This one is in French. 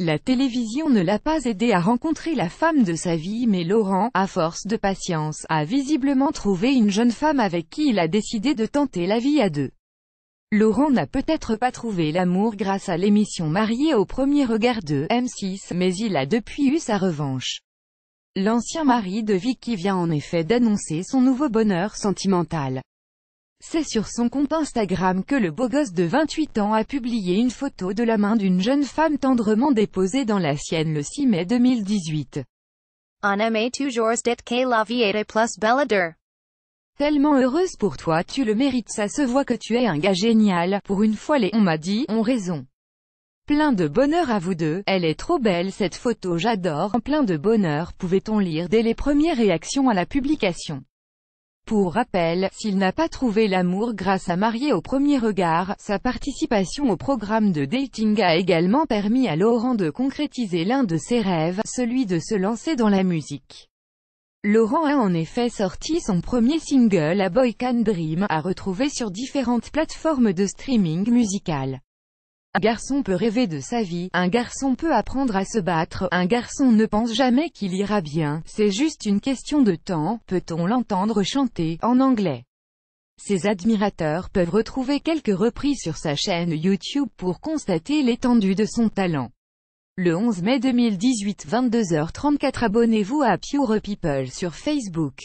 La télévision ne l'a pas aidé à rencontrer la femme de sa vie mais Laurent, à force de patience, a visiblement trouvé une jeune femme avec qui il a décidé de tenter la vie à deux. Laurent n'a peut-être pas trouvé l'amour grâce à l'émission Mariée au premier regard de M6, mais il a depuis eu sa revanche. L'ancien mari de Vicky vient en effet d'annoncer son nouveau bonheur sentimental. C'est sur son compte Instagram que le beau gosse de 28 ans a publié une photo de la main d'une jeune femme tendrement déposée dans la sienne le 6 mai 2018. Anna toujours dit que la vie plus belle Tellement heureuse pour toi, tu le mérites, ça se voit que tu es un gars génial, pour une fois les on m'a dit, ont raison. Plein de bonheur à vous deux, elle est trop belle cette photo j'adore, plein de bonheur pouvait-on lire dès les premières réactions à la publication. Pour rappel, s'il n'a pas trouvé l'amour grâce à Marier au premier regard, sa participation au programme de dating a également permis à Laurent de concrétiser l'un de ses rêves, celui de se lancer dans la musique. Laurent a en effet sorti son premier single A Boy Can Dream, à retrouver sur différentes plateformes de streaming musical. Un garçon peut rêver de sa vie, un garçon peut apprendre à se battre, un garçon ne pense jamais qu'il ira bien, c'est juste une question de temps, peut-on l'entendre chanter, en anglais. Ses admirateurs peuvent retrouver quelques reprises sur sa chaîne YouTube pour constater l'étendue de son talent. Le 11 mai 2018 22h34 abonnez-vous à Pure People sur Facebook.